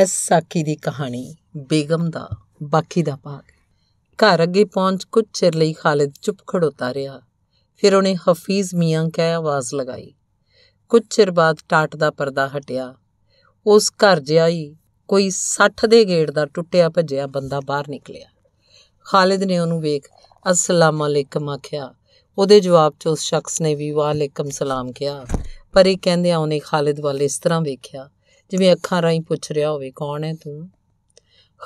ਇਸ ਸਾਕੀ ਦੀ ਕਹਾਣੀ ਬੇਗਮ ਦਾ ਬਾਕੀ ਦਾ ਭਾਗ ਘਰ ਅੱਗੇ ਪਹੁੰਚ ਕੁਝ ਚਿਰ ਲਈ ਖਾਲਿਦ ਚੁੱਪ ਖੜੋਤਾ ਰਿਹਾ ਫਿਰ ਉਹਨੇ ਹਫੀਜ਼ ਮੀਆਂ ਕਹਿ ਆਵਾਜ਼ ਲਗਾਈ ਕੁਝ ਚਿਰ ਬਾਅਦ ਟਾਟ ਦਾ ਪਰਦਾ ਹਟਿਆ ਉਸ ਘਰ ਜਿਹਾ ਹੀ ਕੋਈ 60 ਦੇ ਗੇੜ ਦਾ ਟੁੱਟਿਆ ਭੱਜਿਆ ਬੰਦਾ ਬਾਹਰ ਨਿਕਲਿਆ ਖਾਲਿਦ ਨੇ ਉਹਨੂੰ ਵੇਖ ਅਸਲਾਮ ਅਲੈਕਮ ਆਖਿਆ ਉਹਦੇ ਜਵਾਬ 'ਚ ਉਸ ਸ਼ਖਸ ਨੇ ਵੀ ਵਾਲੇਕਮ ਸਲਾਮ ਕਿਹਾ ਪਰ ਇਹ ਕਹਿੰਦੇ ਆ ਉਹਨੇ ਖਾਲਿਦ ਵੱਲ ਇਸ ਤਰ੍ਹਾਂ ਵੇਖਿਆ ਜਿਵੇਂ ਅੱਖਾਂ ਰਾਹੀਂ ਪੁੱਛ ਰਿਹਾ ਹੋਵੇ ਕੌਣ ਹੈ ਤੂੰ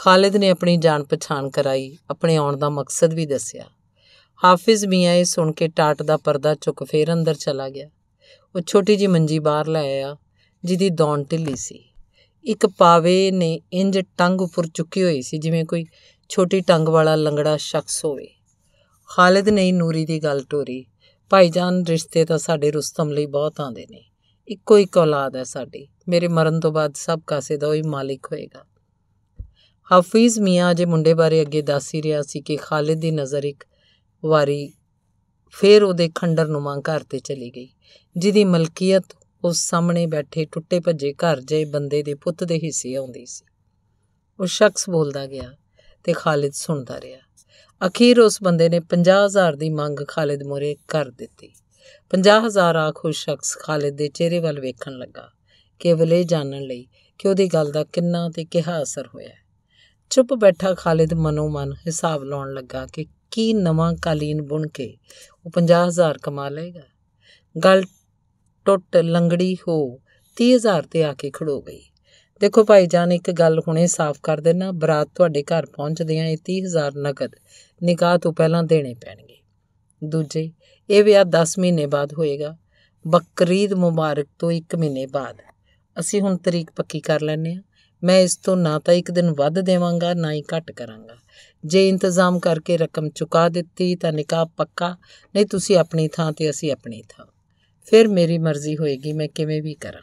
ਖਾਲਿਦ ਨੇ ਆਪਣੀ ਜਾਣ ਪਛਾਣ ਕਰਾਈ ਆਪਣੇ ਆਉਣ ਦਾ ਮਕਸਦ ਵੀ ਦੱਸਿਆ ਹਾਫਿਜ਼ ਮੀਆਂ ਇਹ ਸੁਣ ਕੇ ਟਾਟ ਦਾ ਪਰਦਾ ਚੁੱਕ ਫੇਰ ਅੰਦਰ ਚਲਾ ਗਿਆ ਉਹ ਛੋਟੀ ਜੀ ਮੰਜੀ ਬਾਹਰ ਲੈ ਆਇਆ ਜਿਹਦੀ ਦੌਣ ਢਿੱਲੀ ਸੀ ਇੱਕ ਪਾਵੇ ਨੇ ਇੰਜ ਟੰਗ ਉੱਪਰ ਚੁੱਕੀ ਹੋਈ ਸੀ ਜਿਵੇਂ ਕੋਈ ਛੋਟੀ ਟੰਗ ਵਾਲਾ ਲੰਗੜਾ ਸ਼ਖਸ ਹੋਵੇ ਖਾਲਿਦ ਨੇ ਨੂਰੀ ਦੀ ਗੱਲ ਟੋਰੀ ਭਾਈਜਾਨ ਰਿਸ਼ਤੇ ਤਾਂ ਸਾਡੇ ਰੁਸਤਮ ਲਈ ਬਹੁਤ ਆਂਦੇ ਨੇ ਇੱਕੋ ਇੱਕ ਔਲਾਦ ਹੈ ਸਾਡੀ ਮੇਰੇ ਮਰਨ ਤੋਂ ਬਾਅਦ ਸਭ ਕਾਸੇ ਦਾ ਉਹੀ ਮਾਲਿਕ ਹੋਏਗਾ ਹਫੀਜ਼ ਮੀਆਂ ਜੇ ਮੁੰਡੇ ਬਾਰੇ ਅੱਗੇ ਦੱਸ ਹੀ ਰਿਹਾ ਸੀ ਕਿ ਖਾਲਿਦ ਦੀ ਨਜ਼ਰ ਇੱਕ ਵਾਰੀ ਫੇਰ ਉਹਦੇ ਖੰਡਰ ਨੂੰ ਮੰਗ ਘਰ ਤੇ ਚਲੀ ਗਈ ਜਿਹਦੀ ਮਲਕੀਅਤ ਉਸ ਸਾਹਮਣੇ ਬੈਠੇ ਟੁੱਟੇ ਭੱਜੇ ਘਰ ਜੇ ਬੰਦੇ ਦੇ ਪੁੱਤ ਦੇ ਹਿੱਸੇ ਆਉਂਦੀ ਸੀ ਉਹ ਸ਼ਖਸ ਬੋਲਦਾ ਗਿਆ ਤੇ ਖਾਲਿਦ ਸੁਣਦਾ ਰਿਹਾ ਅਖੀਰ ਉਸ ਬੰਦੇ ਨੇ 50000 ਦੀ ਮੰਗ ਖਾਲਿਦ ਮੋਰੇ ਕਰ ਦਿੱਤੀ 50000 ਆਖੋ ਸ਼ਖਸ ਖਾਲਿਦ ਦੇ ਚਿਹਰੇ ਵੱਲ ਵੇਖਣ ਲੱਗਾ ਕੇਵਲ ਇਹ ਜਾਣਨ ਲਈ ਕਿ ਉਹਦੀ ਗੱਲ ਦਾ ਕਿੰਨਾ ਤੇ ਕਿਹਾ ਅਸਰ ਹੋਇਆ ਚੁੱਪ ਬੈਠਾ ਖਾਲਿਦ ਮਨੋ ਮਨ ਹਿਸਾਬ ਲਾਉਣ ਲੱਗਾ ਕਿ ਕੀ ਨਵਾਂ ਕਾਲੀਨ ਬੁਣ ਕੇ ਉਹ 50000 ਕਮਾ ਲਏਗਾ ਗੱਲ ਟੁੱਟ ਲੰਗੜੀ ਹੋ 30000 ਤੇ ਆ ਕੇ ਖੜੋ ਗਈ ਦੇਖੋ ਭਾਈ ਜਾਨ ਇੱਕ ਗੱਲ ਹੁਣੇ ਸਾਫ਼ ਕਰ ਦੇਣਾ ਬਰਾਤ ਤੁਹਾਡੇ ਘਰ ਪਹੁੰਚਦਿਆਂ ਇਹ 30000 ਨਕਦ ਨਿਕਾਹ ਤੋਂ ਪਹਿਲਾਂ ਦੇਣੇ ਪੈਣਗੇ ਦੂਜੇ ਇਹ ਵਿਆਹ 10 ਮਹੀਨੇ ਬਾਅਦ ਹੋਏਗਾ ਬਕਰੀਦ ਮੁਬਾਰਕ ਤੋਂ 1 ਮਹੀਨੇ ਬਾਅਦ ਅਸੀਂ ਹੁਣ ਤਰੀਕ ਪੱਕੀ ਕਰ ਲੈਨੇ ਆ ਮੈਂ ਇਸ ਤੋਂ ਨਾ ਤਾਂ ਇੱਕ ਦਿਨ ਵੱਧ ਦੇਵਾਂਗਾ ਨਾ ਹੀ ਘੱਟ ਕਰਾਂਗਾ ਜੇ ਇੰਤਜ਼ਾਮ ਕਰਕੇ ਰਕਮ ਚੁਕਾ ਦਿੱਤੀ ਤਾਂ ਨਿਕਾਹ ਪੱਕਾ ਨਹੀਂ ਤੁਸੀਂ ਆਪਣੀ ਥਾਂ ਤੇ ਅਸੀਂ ਆਪਣੀ ਥਾਂ ਫਿਰ ਮੇਰੀ ਮਰਜ਼ੀ ਹੋਏਗੀ ਮੈਂ ਕਿਵੇਂ ਵੀ ਕਰਾਂ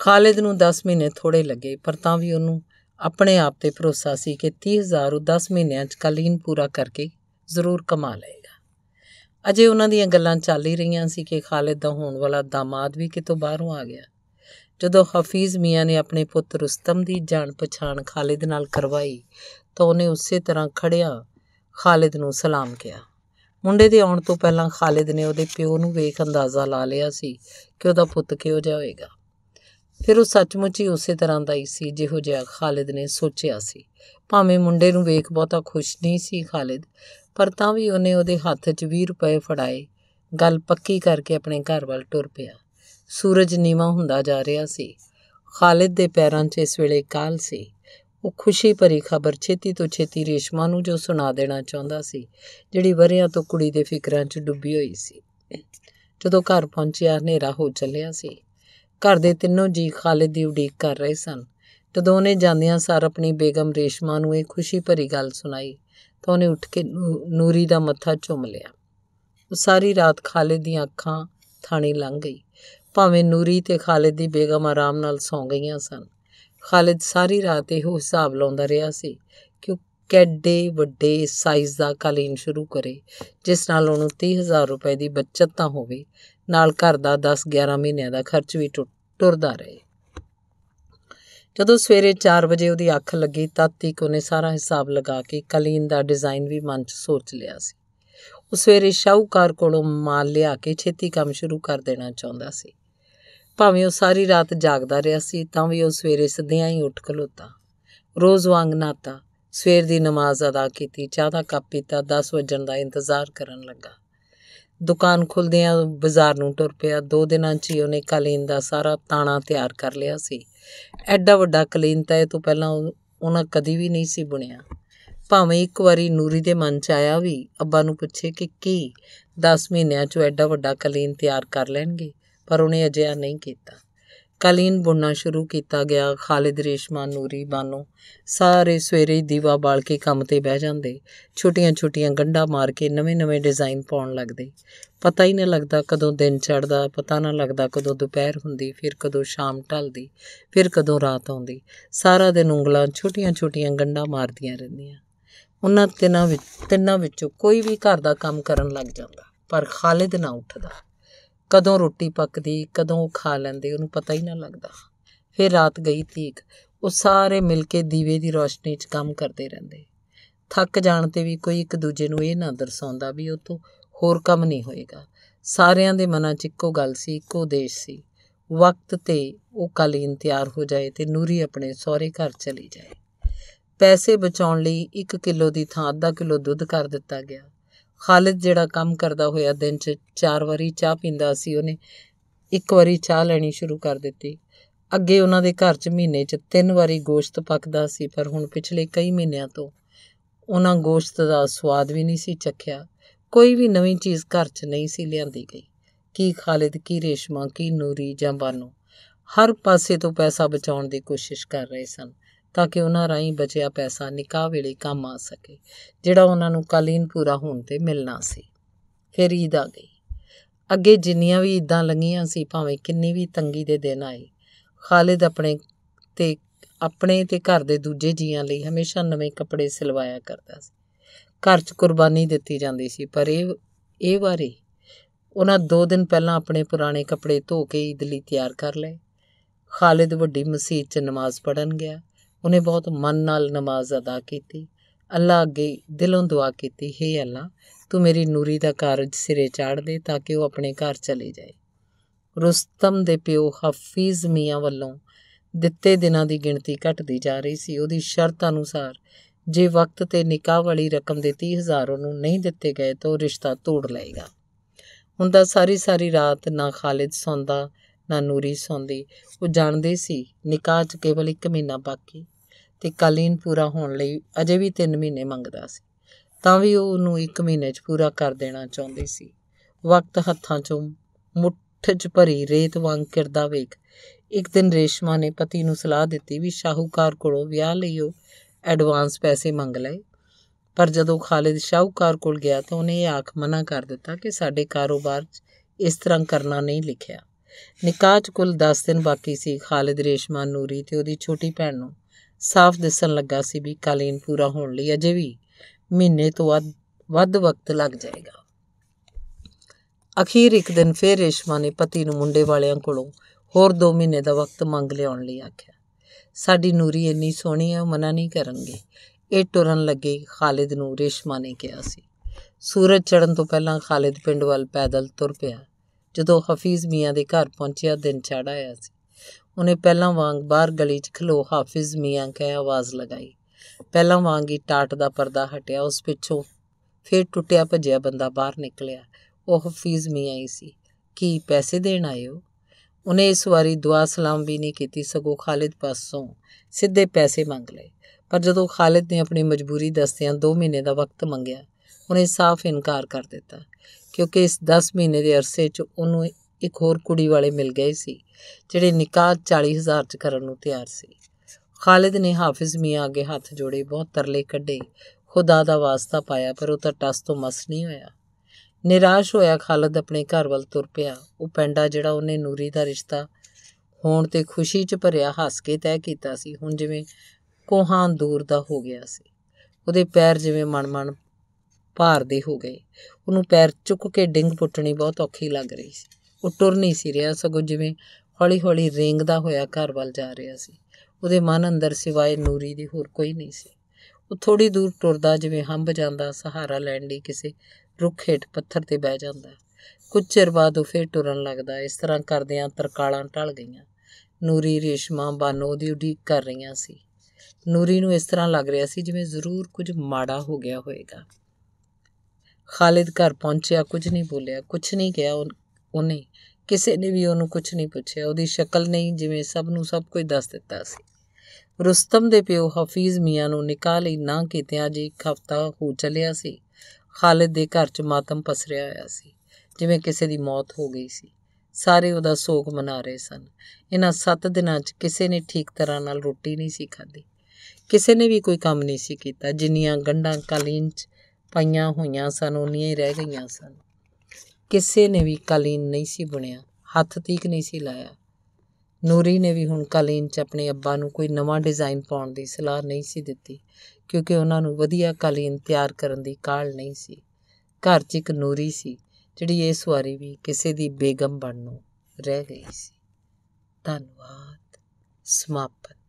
ਖਾਲਿਦ ਨੂੰ 10 ਮਹੀਨੇ ਥੋੜੇ ਲੱਗੇ ਪਰ ਤਾਂ ਵੀ ਉਹਨੂੰ ਆਪਣੇ ਆਪ ਤੇ ਭਰੋਸਾ ਸੀ ਕਿ 30000 ਉਹ 10 ਮਹੀਨਿਆਂ 'ਚ ਕਲੀਨ ਪੂਰਾ ਕਰਕੇ ਜ਼ਰੂਰ ਕਮਾ ਲਏਗਾ ਅਜੇ ਉਹਨਾਂ ਦੀਆਂ ਗੱਲਾਂ ਚੱਲ ਹੀ ਰਹੀਆਂ ਸੀ ਕਿ ਖਾਲਿਦ ਦਾ ਹੋਣ ਵਾਲਾ ਦਾਮਾਦ ਵੀ ਕਿਤੋਂ ਬਾਹਰੋਂ ਆ ਗਿਆ ਜਦੋਂ ਹਫੀਜ਼ ਮੀਆਂ ਨੇ ਆਪਣੇ ਪੁੱਤ ਰੁਸਤਮ ਦੀ ਜਾਣ ਪਛਾਣ ਖਾਲਿਦ ਨਾਲ ਕਰਵਾਈ ਤਾਂ ਉਹਨੇ ਉਸੇ ਤਰ੍ਹਾਂ ਖੜਿਆ ਖਾਲਿਦ ਨੂੰ ਸਲਾਮ ਕਿਹਾ ਮੁੰਡੇ ਦੇ ਆਉਣ ਤੋਂ ਪਹਿਲਾਂ ਖਾਲਿਦ ਨੇ ਉਹਦੇ ਪਿਓ ਨੂੰ ਵੇਖ ਅੰਦਾਜ਼ਾ ਲਾ ਲਿਆ ਸੀ ਕਿ ਉਹਦਾ ਪੁੱਤ ਕਿਹੋ ਜਿਹਾ ਹੋਏਗਾ ਫਿਰ ਉਹ ਸੱਚਮੁੱਚ ਹੀ ਉਸੇ ਤਰ੍ਹਾਂ ਦਾ ਹੀ ਸੀ ਜਿਹੋ ਜਿਹਾ ਖਾਲਿਦ ਨੇ ਸੋਚਿਆ ਸੀ ਭਾਵੇਂ ਮੁੰਡੇ ਨੂੰ ਵੇਖ ਬਹੁਤਾ ਖੁਸ਼ ਨਹੀਂ ਸੀ ਖਾਲਿਦ ਪਰ ਤਾਂ ਵੀ ਉਹਨੇ ਉਹਦੇ ਹੱਥ 'ਚ 20 ਰੁਪਏ ਫੜਾਏ ਗੱਲ ਪੱਕੀ ਕਰਕੇ ਆਪਣੇ ਘਰ ਵੱਲ ਟੁਰ ਪਿਆ ਸੂਰਜ ਨੀਵਾ ਹੁੰਦਾ ਜਾ ਰਿਹਾ ਸੀ ਖਾਲਿਦ ਦੇ ਪੈਰਾਂ 'ਚ ਇਸ ਵੇਲੇ ਕਾਲ ਸੀ ਉਹ ਖੁਸ਼ੀ ਭਰੀ ਖਬਰ ਛੇਤੀ ਤੋਂ ਛੇਤੀ ਰੇਸ਼ਮਾ ਨੂੰ ਜੋ ਸੁਣਾ ਦੇਣਾ ਚਾਹੁੰਦਾ ਸੀ ਜਿਹੜੀ ਵਰਿਆਂ ਤੋਂ ਕੁੜੀ ਦੇ ਫਿਕਰਾਂ 'ਚ ਡੁੱਬੀ ਹੋਈ ਸੀ ਜਦੋਂ ਘਰ ਪਹੁੰਚਿਆ ਹਨੇਰਾ ਹੋ ਚੱਲਿਆ ਸੀ ਘਰ ਦੇ ਤਿੰਨੋਂ ਜੀ ਖਾਲਿਦ ਦੀ ਉਡੀਕ ਕਰ ਰਹੇ ਸਨ ਤਦੋਂ ਉਹਨੇ ਜਾਂਦਿਆਂ ਸਾਰ ਆਪਣੀ ਬੇਗਮ ਰੇਸ਼ਮਾ ਨੂੰ ਇਹ ਖੁਸ਼ੀ ਭਰੀ ਗੱਲ ਸੁਣਾਈ ਤਾਂ ਉਹਨੇ ਉੱਠ ਕੇ ਨੂਰੀ ਦਾ ਮੱਥਾ ਚੁੰਮ ਲਿਆ ਉਹ ਸਾਰੀ ਰਾਤ ਖਾਲਿਦ ਦੀਆਂ ਅੱਖਾਂ ਥਾਣੀ ਲੰਘ ਗਈ ਭਾਵੇਂ ਨੂਰੀ ਤੇ ਖਾਲਿਦ ਦੀ ਬੇਗਮ ਆਰਾਮ ਨਾਲ ਸੌਂ ਗਈਆਂ ਸਨ ਖਾਲਿਦ ਸਾਰੀ ਰਾਤ ਇਹੋ ਹਿਸਾਬ ਲਾਉਂਦਾ ਰਿਹਾ ਸੀ ਕਿ ਉਹ ਕਿੱਡੇ ਵੱਡੇ ਸਾਈਜ਼ ਦਾ ਕਾਲੀਨ ਸ਼ੁਰੂ ਕਰੇ ਜਿਸ ਨਾਲ ਉਹਨੂੰ 30000 ਰੁਪਏ ਦੀ ਬਚਤ ਤਾਂ ਹੋਵੇ ਨਾਲ ਘਰ ਦਾ 10-11 ਮਹੀਨਿਆਂ ਦਾ ਖਰਚ ਵੀ ਟੁਰਦਾ ਰਹੇ ਜਦੋਂ ਸਵੇਰੇ 4 ਵਜੇ ਉਹਦੀ ਅੱਖ ਲੱਗੀ ਤਾਂ ਤੀਕ ਉਹਨੇ ਸਾਰਾ ਹਿਸਾਬ ਲਗਾ ਕੇ ਕਲੀਨ ਦਾ ਡਿਜ਼ਾਈਨ ਵੀ ਮਨ 'ਚ ਸੋਚ ਲਿਆ ਸੀ ਉਹ ਸਵੇਰੇ ਸ਼ਾਹੂਕਾਰ ਕੋਲੋਂ ਮਾਲ ਲਿਆ ਕੇ ਛੇਤੀ ਕੰਮ ਸ਼ੁਰੂ ਕਰ ਦੇਣਾ ਚਾਹੁੰਦਾ ਸੀ ਭਾਵੇਂ ਉਹ ਸਾਰੀ ਰਾਤ ਜਾਗਦਾ ਰਿਹਾ ਸੀ ਤਾਂ ਵੀ ਉਹ ਸਵੇਰੇ ਸਿੱਧਿਆਂ ਹੀ ਉੱਠ ਖਲੋਤਾ ਰੋਜ਼ ਵਾਂਗ ਨਾਤਾ ਸਵੇਰ ਦੀ ਨਮਾਜ਼ ਅਦਾ ਕੀਤੀ ਚਾਹ ਦਾ ਕੱਪ ਪੀਤਾ 10 ਵਜਣ ਦਾ ਇੰਤਜ਼ਾਰ ਕਰਨ ਲੱਗਾ ਦੁਕਾਨ ਖੁੱਲਦਿਆਂ ਬਾਜ਼ਾਰ ਨੂੰ ਟੁਰ ਪਿਆ ਦੋ ਦਿਨਾਂ 'ਚ ਹੀ ਉਹਨੇ ਕਲੀਨ ਦਾ ਸਾਰਾ ਤਾਣਾ ਤਿਆਰ ਕਰ ਲਿਆ ਸੀ ਐਡਾ ਵੱਡਾ ਕਲੀਨ ਤਾਂ ਇਹ ਤੋਂ ਪਹਿਲਾਂ ਉਹਨਾਂ ਕਦੀ ਵੀ ਨਹੀਂ ਸੀ ਬੁਣਿਆ ਭਾਵੇਂ ਇੱਕ ਵਾਰੀ ਨੂਰੀ ਦੇ ਮਨ 'ਚ ਆਇਆ ਵੀ ਅੱਬਾ ਨੂੰ ਪੁੱਛੇ ਕਿ ਕੀ 10 ਮਹੀਨਿਆਂ 'ਚ ਐਡਾ ਵੱਡਾ ਕਲੀਨ ਤਿਆਰ ਕਰ ਲੈਣਗੇ ਪਰ ਉਹਨੇ ਅਜਿਹਾ ਨਹੀਂ ਕੀਤਾ ਕਾਲੀਨ ਬੁਣਨਾ ਸ਼ੁਰੂ ਕੀਤਾ ਗਿਆ ਖਾਲਿਦ ਰੇਸ਼ਮਾ ਨੂਰੀ ਬਾਨੋ ਸਾਰੇ ਸਵੇਰੇ ਦੀਵਾ ਬਾਲ ਕੇ ਕੰਮ ਤੇ ਬਹਿ ਜਾਂਦੇ ਛੋਟੀਆਂ-ਛੋਟੀਆਂ ਗੰਡਾ ਮਾਰ ਕੇ ਨਵੇਂ-ਨਵੇਂ ਡਿਜ਼ਾਈਨ ਪਾਉਣ ਲੱਗਦੇ ਪਤਾ ਹੀ ਨਹੀਂ ਲੱਗਦਾ ਕਦੋਂ ਦਿਨ ਚੜਦਾ ਪਤਾ ਨਾ ਲੱਗਦਾ ਕਦੋਂ ਦੁਪਹਿਰ ਹੁੰਦੀ ਫਿਰ ਕਦੋਂ ਸ਼ਾਮ ਢਲਦੀ ਫਿਰ ਕਦੋਂ ਰਾਤ ਆਉਂਦੀ ਸਾਰਾ ਦਿਨ ਉਂਗਲਾਂ ਛੋਟੀਆਂ-ਛੋਟੀਆਂ ਗੰਡਾ ਮਾਰਦੀਆਂ ਰਹਿੰਦੀਆਂ ਉਹਨਾਂ ਤਿੰਨਾਂ ਵਿੱਚ ਤਿੰਨਾਂ ਵਿੱਚੋਂ ਕੋਈ ਵੀ ਘਰ ਦਾ ਕੰਮ ਕਰਨ ਲੱਗ ਜਾਂਦਾ ਪਰ ਖਾਲਿਦ ਨਾ ਉੱਠਦਾ ਕਦੋਂ ਰੋਟੀ ਪੱਕਦੀ ਕਦੋਂ ਉਹ ਖਾ ਲੈਂਦੇ ਉਹਨੂੰ ਪਤਾ ਹੀ ਨਾ ਲੱਗਦਾ ਫਿਰ ਰਾਤ ਗਈ ਤੀਕ ਉਹ ਸਾਰੇ ਮਿਲ ਕੇ ਦੀਵੇ ਦੀ ਰੋਸ਼ਨੀ 'ਚ ਕੰਮ ਕਰਦੇ ਰਹਿੰਦੇ ਥੱਕ ਜਾਣ ਤੇ ਵੀ ਕੋਈ ਇੱਕ ਦੂਜੇ ਨੂੰ ਇਹ ਨਾ ਦਰਸਾਉਂਦਾ ਵੀ ਉਹ ਤੋਂ ਹੋਰ ਕੰਮ ਨਹੀਂ ਹੋਏਗਾ ਸਾਰਿਆਂ ਦੇ ਮਨਾਂ 'ਚ ਇੱਕੋ ਗੱਲ ਸੀ ਇੱਕੋ ਦੇਸ਼ ਸੀ ਵਕਤ ਤੇ ਉਹ ਕਾਲੀਨ ਤਿਆਰ ਹੋ ਜਾਏ ਤੇ ਨੂਰੀ ਆਪਣੇ ਸਹੁਰੇ ਘਰ ਚਲੀ ਜਾਏ ਪੈਸੇ ਬਚਾਉਣ ਲਈ 1 ਕਿਲੋ ਦੀ ਥਾਂ ਅੱਧਾ ਕਿਲੋ ਦੁੱਧ ਕਰ ਦਿੱਤਾ ਗਿਆ ਖਾਲਿਦ ਜਿਹੜਾ ਕੰਮ ਕਰਦਾ ਹੋਇਆ ਦਿਨ 'ਚ ਚਾਰ ਵਾਰੀ ਚਾਹ ਪੀਂਦਾ ਸੀ ਉਹਨੇ ਇੱਕ ਵਾਰੀ ਚਾਹ ਲੈਣੀ ਸ਼ੁਰੂ ਕਰ ਦਿੱਤੀ ਅੱਗੇ ਉਹਨਾਂ ਦੇ ਘਰ 'ਚ ਮਹੀਨੇ 'ਚ ਤਿੰਨ ਵਾਰੀ ਗੋਸ਼ਤ ਪੱਕਦਾ ਸੀ ਪਰ ਹੁਣ ਪਿਛਲੇ ਕਈ ਮਹੀਨਿਆਂ ਤੋਂ ਉਹਨਾਂ ਗੋਸ਼ਤ ਦਾ ਸਵਾਦ ਵੀ ਨਹੀਂ ਸੀ ਚੱਖਿਆ ਕੋਈ ਵੀ ਨਵੀਂ ਚੀਜ਼ ਘਰ 'ਚ ਨਹੀਂ ਸੀ ਲਿਆਂਦੀ ਗਈ ਕੀ ਖਾਲਿਦ ਕੀ ਰੇਸ਼ਮਾ ਕੀ ਨੂਰੀ ਜਾਂ ਬਾਨੋ ਹਰ ਪਾਸੇ ਤੋਂ ਪੈਸਾ ਬਚਾਉਣ ਦੀ ਕੋਸ਼ਿਸ਼ ਕਰ ਰਹੇ ਸਨ ਤਾਂ ਕਿ ਉਹਨਾਂ ਰਾਹੀਂ ਬਚਿਆ ਪੈਸਾ ਨਿਕਾਹ ਵੇਲੇ ਕੰਮ ਆ ਸਕੇ ਜਿਹੜਾ ਉਹਨਾਂ ਨੂੰ ਕਾਲੀਨ ਪੂਰਾ ਹੋਣ ਤੇ ਮਿਲਣਾ ਸੀ ਫਿਰ ਈਦ ਆ ਗਈ ਅੱਗੇ ਜਿੰਨੀਆਂ ਵੀ ਇਦਾਂ ਲੰਗੀਆਂ ਸੀ ਭਾਵੇਂ ਕਿੰਨੀ ਵੀ ਤੰਗੀ ਦੇ ਦਿਨ ਆਏ ਖਾਲਿਦ ਆਪਣੇ ਤੇ ਆਪਣੇ ਤੇ ਘਰ ਦੇ ਦੂਜੇ ਜੀਆਂ ਲਈ ਹਮੇਸ਼ਾ ਨਵੇਂ ਕੱਪੜੇ ਸਿਲਵਾਇਆ ਕਰਦਾ ਸੀ ਘਰ 'ਚ ਕੁਰਬਾਨੀ ਦਿੱਤੀ ਜਾਂਦੀ ਸੀ ਪਰ ਇਹ ਇਹ ਵਾਰੀ ਉਹਨਾਂ ਦੋ ਦਿਨ ਪਹਿਲਾਂ ਆਪਣੇ ਪੁਰਾਣੇ ਕੱਪੜੇ ਧੋ ਕੇ ਈਦ ਲਈ ਤਿਆਰ ਕਰ ਲਏ ਖਾਲਿਦ ਵੱਡੀ ਮਸਜਿਦ 'ਚ ਨਮਾਜ਼ ਪੜਨ ਗਿਆ ਉਹਨੇ ਬਹੁਤ ਮਨ ਨਾਲ ਨਮਾਜ਼ ਅਦਾ ਕੀਤੀ ਅੱਲਾ ਅੱਗੇ ਦਿਲੋਂ ਦੁਆ ਕੀਤੀ ਹੈ ਅੱਲਾ ਤੂੰ ਮੇਰੀ ਨੂਰੀ ਦਾ ਕਾਰਜ ਸਿਰੇ ਚਾੜ ਦੇ ਤਾਂ ਕਿ ਉਹ ਆਪਣੇ ਘਰ ਚਲੇ ਜਾਏ ਰੁਸਤਮ ਦੇ ਪਿਓ ਹਫੀਜ਼ ਮੀਆਂ ਵੱਲੋਂ ਦਿੱਤੇ ਦਿਨਾਂ ਦੀ ਗਿਣਤੀ ਘਟਦੀ ਜਾ ਰਹੀ ਸੀ ਉਹਦੀ ਸ਼ਰਤ ਅਨੁਸਾਰ ਜੇ ਵਕਤ ਤੇ ਨਿਕਾਹ ਵਾਲੀ ਰਕਮ ਦੇ 30000 ਉਹਨੂੰ ਨਹੀਂ ਦਿੱਤੇ ਗਏ ਤਾਂ ਉਹ ਰਿਸ਼ਤਾ ਤੋੜ ਲਏਗਾ ਹੁਣ ਤਾਂ ਸਾਰੀ ਸਾਰੀ ਰਾਤ ਨਾ ਖਾਲਿਦ ਸੌਂਦਾ ਨਾ ਨੂਰੀ ਸੌਂਦੀ ਉਹ ਜਾਣਦੇ ਸੀ ਨਿਕਾਹ 'ਚ ਕੇਵਲ 1 ਮਹੀਨਾ ਬਾਕੀ ਤੇ ਕਾਲੀਨ ਪੂਰਾ ਹੋਣ ਲਈ ਅਜੇ ਵੀ 3 ਮਹੀਨੇ ਮੰਗਦਾ ਸੀ ਤਾਂ ਵੀ ਉਹ ਉਹਨੂੰ 1 ਮਹੀਨੇ 'ਚ ਪੂਰਾ ਕਰ ਦੇਣਾ ਚਾਹੁੰਦੀ ਸੀ ਵਕਤ ਹੱਥਾਂ 'ਚੋਂ ਮੁੱਠ 'ਚ ਭਰੀ ਰੇਤ ਵਾਂਗ ਕਿਰਦਾ ਵੇਖ ਇੱਕ ਦਿਨ ਰੇਸ਼ਮਾ ਨੇ ਪਤੀ ਨੂੰ ਸਲਾਹ ਦਿੱਤੀ ਵੀ ਸ਼ਾਹੂਕਾਰ ਕੋਲੋਂ ਵਿਆਹ ਲਈ ਉਹ ਐਡਵਾਂਸ ਪੈਸੇ ਮੰਗ ਲਏ ਪਰ ਜਦੋਂ ਖਾਲਿਦ ਸ਼ਾਹੂਕਾਰ ਕੋਲ ਗਿਆ ਤਾਂ ਉਹਨੇ ਇਹ ਆਖ ਮਨਾ ਕਰ ਦਿੱਤਾ ਕਿ ਸਾਡੇ ਕਾਰੋਬਾਰ 'ਚ ਇਸ ਤਰ੍ਹਾਂ ਕਰਨਾ ਨਹੀਂ ਲਿਖਿਆ ਨਿਕਾਹ 'ਚ ਕੁੱਲ 10 ਦਿਨ ਬਾਕੀ ਸੀ ਖਾਲਿਦ ਰੇਸ਼ਮਾ ਨੂਰੀ ਤੇ ਉਹਦੀ ਛੋਟੀ ਭੈਣ ਨੂੰ ਸਾਫ਼ ਦਿਸਣ ਲੱਗਾ ਸੀ ਵੀ ਕਾਲੀਨ ਪੂਰਾ ਹੋਣ ਲਈ ਅਜੇ ਵੀ ਮਹੀਨੇ ਤੋਂ ਵੱਧ ਵੱਧ ਵਕਤ ਲੱਗ ਜਾਏਗਾ ਅਖੀਰ ਇੱਕ ਦਿਨ ਫੇਰ ਰੇਸ਼ਮਾ ਨੇ ਪਤੀ ਨੂੰ ਮੁੰਡੇ ਵਾਲਿਆਂ ਕੋਲੋਂ ਹੋਰ 2 ਮਹੀਨੇ ਦਾ ਵਕਤ ਮੰਗ ਲਿਆਉਣ ਲਈ ਆਖਿਆ ਸਾਡੀ ਨੂਰੀ ਇੰਨੀ ਸੋਹਣੀ ਹੈ ਉਹ ਮਨਾ ਨਹੀਂ ਕਰਨਗੇ ਇਹ ਟੁਰਨ ਲੱਗੇ ਖਾਲਿਦ ਨੂੰ ਰੇਸ਼ਮਾ ਨੇ ਕਿਹਾ ਸੀ ਸੂਰਜ ਚੜ੍ਹਨ ਤੋਂ ਪਹਿਲਾਂ ਖਾਲਿਦ ਪਿੰਡ ਵੱਲ ਪੈਦਲ ਤੁਰ ਪਿਆ ਜਦੋਂ ਹਫੀਜ਼ ਮੀਆਂ ਦੇ ਘਰ ਪਹੁੰਚਿਆ ਦਿਨ ਚੜ੍ਹ ਆਇਆ ਸੀ ਉਹਨੇ ਪਹਿਲਾਂ ਵਾਂਗ ਬਾਹਰ ਗਲੀ 'ਚ ਖਲੋ ਹਾਫਿਜ਼ ਮੀਆਂ ਕਹਿ ਆਵਾਜ਼ ਲਗਾਈ ਪਹਿਲਾਂ ਵਾਂਗ ਹੀ ਟਾਟ ਦਾ ਪਰਦਾ ਹਟਿਆ ਉਸ ਪਿੱਛੋਂ ਫੇਰ ਟੁੱਟਿਆ ਭੱਜਿਆ ਬੰਦਾ ਬਾਹਰ ਨਿਕਲਿਆ ਉਹ ਹਫੀਜ਼ ਮੀਆਂ ਹੀ ਸੀ ਕੀ ਪੈਸੇ ਦੇਣ ਆਇਓ ਉਹਨੇ ਇਸ ਵਾਰੀ ਦੁਆ ਸਲਾਮ ਵੀ ਨਹੀਂ ਕੀਤੀ ਸਗੋਂ ਖਾਲਿਦ ਪਾਸੋਂ ਸਿੱਧੇ ਪੈਸੇ ਮੰਗ ਲਏ ਪਰ ਜਦੋਂ ਖਾਲਿਦ ਨੇ ਆਪਣੀ ਮਜਬੂਰੀ ਦੱਸਦਿਆਂ 2 ਮਹੀਨੇ ਦਾ ਵਕਤ ਮੰਗਿਆ ਉਹਨੇ ਸਾਫ਼ ਇਨਕਾਰ ਕਰ ਦਿੱਤਾ ਕਿਉਂਕਿ ਇਸ 10 ਮਹੀਨੇ ਦੇ ਅਰਸੇ 'ਚ ਉਹਨੂੰ ਇੱਕ ਹੋਰ ਕੁੜੀ ਵਾਲੇ ਮਿਲ ਗਏ ਸੀ ਜਿਹੜੇ ਨਿਕਾਹ 40000 ਚ ਕਰਨ ਨੂੰ ਤਿਆਰ ਸੀ ਖਾਲਿਦ ਨੇ ਹਾਫਿਜ਼ ਮੀਆਂ ਅੱਗੇ ਹੱਥ ਜੋੜੇ ਬਹੁਤ ਤਰਲੇ ਕੱਢੇ ਖੁਦਾ ਦਾ ਵਾਸਤਾ ਪਾਇਆ ਪਰ ਉਹ ਤਾਂ ਟਸ ਤੋਂ ਮਸ ਨਹੀਂ ਹੋਇਆ ਨਿਰਾਸ਼ ਹੋਇਆ ਖਾਲਦ ਆਪਣੇ ਘਰ ਵੱਲ ਤੁਰ ਪਿਆ ਉਹ ਪੈਂਡਾ ਜਿਹੜਾ ਉਹਨੇ ਨੂਰੀ ਦਾ ਰਿਸ਼ਤਾ ਹੋਣ ਤੇ ਖੁਸ਼ੀ 'ਚ ਭਰਿਆ ਹੱਸ ਕੇ ਤੈਅ ਕੀਤਾ ਸੀ ਹੁਣ ਜਿਵੇਂ ਕੋਹਾਂ ਦੂਰ ਦਾ ਹੋ ਗਿਆ ਸੀ ਉਹਦੇ ਪੈਰ ਜਿਵੇਂ ਮਨਮਨ ਭਾਰ ਦੇ ਹੋ ਗਏ ਉਹਨੂੰ ਪੈਰ ਚੁੱਕ ਕੇ ਡਿੰਗ ਪੁੱਟਣੀ ਬਹੁਤ ਔਖੀ ਲੱਗ ਰਹੀ ਸੀ ਉਹ ਟੁਰ ਨਹੀਂ ਸੀ ਰਿਹਾ ਸਗੋਂ ਜਿਵੇਂ ਹੌਲੀ-ਹੌਲੀ ਰੇਂਗਦਾ ਹੋਇਆ ਘਰ ਵੱਲ ਜਾ ਰਿਹਾ ਸੀ ਉਹਦੇ ਮਨ ਅੰਦਰ ਸਿਵਾਏ ਨੂਰੀ ਦੀ ਹੋਰ ਕੋਈ ਨਹੀਂ ਸੀ ਉਹ ਥੋੜੀ ਦੂਰ ਟੁਰਦਾ ਜਿਵੇਂ ਹੰਬ ਜਾਂਦਾ ਸਹਾਰਾ ਲੈਣ ਲਈ ਕਿਸੇ ਰੁੱਖ ਹੇਠ ਪੱਥਰ ਤੇ ਬਹਿ ਜਾਂਦਾ ਕੁਝ ਚਿਰ ਬਾਅਦ ਉਹ ਫੇਰ ਟੁਰਨ ਲੱਗਦਾ ਇਸ ਤਰ੍ਹਾਂ ਕਰਦਿਆਂ ਤਰਕਾਲਾਂ ਟਲ ਗਈਆਂ ਨੂਰੀ ਰੇਸ਼ਮਾ ਬਾਨੋ ਦੀ ਉਡੀਕ ਕਰ ਰਹੀਆਂ ਸੀ ਨੂਰੀ ਨੂੰ ਇਸ ਤਰ੍ਹਾਂ ਲੱਗ ਰਿਹਾ ਸੀ ਜਿਵੇਂ ਜ਼ਰੂਰ ਕੁਝ ਮਾੜਾ ਹੋ ਗਿਆ ਹੋਵੇਗਾ ਖਾਲਿਦ ਘਰ ਪਹੁੰਚਿਆ ਕੁਝ ਨਹੀਂ ਬੋਲਿਆ ਕੁਝ ਨਹੀਂ ਕਿਹਾ ਉਹਨੇ ਕਿਸੇ ਨੇ ਵੀ ਉਹਨੂੰ ਕੁਝ ਨਹੀਂ ਪੁੱਛਿਆ ਉਹਦੀ ਸ਼ਕਲ ਨਹੀਂ ਜਿਵੇਂ ਸਭ ਨੂੰ ਸਭ ਕੁਝ ਦੱਸ ਦਿੱਤਾ ਸੀ ਰੁਸਤਮ ਦੇ ਪਿਓ ਹਫੀਜ਼ ਮੀਆਂ ਨੂੰ ਨਿਕਾਹ ਲਈ ਨਾ ਕੀਤਿਆਂ ਜੀ ਇੱਕ ਹਫਤਾ ਹੋ ਚੱਲਿਆ ਸੀ ਖਾਲਿਦ ਦੇ ਘਰ 'ਚ ਮਾਤਮ ਪਸਰਿਆ ਹੋਇਆ ਸੀ ਜਿਵੇਂ ਕਿਸੇ ਦੀ ਮੌਤ ਹੋ ਗਈ ਸੀ ਸਾਰੇ ਉਹਦਾ ਸੋਗ ਮਨਾ ਰਹੇ ਸਨ ਇਹਨਾਂ 7 ਦਿਨਾਂ 'ਚ ਕਿਸੇ ਨੇ ਠੀਕ ਤਰ੍ਹਾਂ ਨਾਲ ਰੋਟੀ ਨਹੀਂ ਸੀ ਖਾਧੀ ਕਿਸੇ ਨੇ ਵੀ ਕੋਈ ਕੰਮ ਨਹੀਂ ਸੀ ਕੀਤਾ ਜਿੰਨੀਆਂ ਗੰਢਾਂ ਕਾਲੀਨ 'ਚ ਪਾਈਆਂ ਹੋਈਆਂ ਸਨ ਉਨੀਆਂ ਹੀ ਰਹਿ ਗਈਆਂ ਸਨ ਕਿਸੇ ਨੇ ਵੀ ਕਾਲੀਨ ਨਹੀਂ ਸੀ ਬੁਣਿਆ ਹੱਥ ਤੀਕ ਨਹੀਂ ਸੀ ਲਾਇਆ ਨੂਰੀ ਨੇ ਵੀ ਹੁਣ ਕਾਲੀਨ 'ਚ ਆਪਣੇ ਅੱਬਾ ਨੂੰ ਕੋਈ ਨਵਾਂ ਡਿਜ਼ਾਈਨ ਪਾਉਣ ਦੀ ਸਲਾਹ ਨਹੀਂ ਸੀ ਦਿੱਤੀ ਕਿਉਂਕਿ ਉਹਨਾਂ ਨੂੰ ਵਧੀਆ ਕਾਲੀਨ ਤਿਆਰ ਕਰਨ ਦੀ ਕਾਲ ਨਹੀਂ ਸੀ ਘਰ 'ਚ ਇੱਕ ਨੂਰੀ ਸੀ ਜਿਹੜੀ ਇਸ ਵਾਰੀ ਵੀ ਕਿਸੇ ਦੀ ਬੇਗਮ ਬਣਨੋਂ ਰਹਿ ਗਈ ਸੀ ਧੰਨਵਾਦ ਸਮਾਪਤ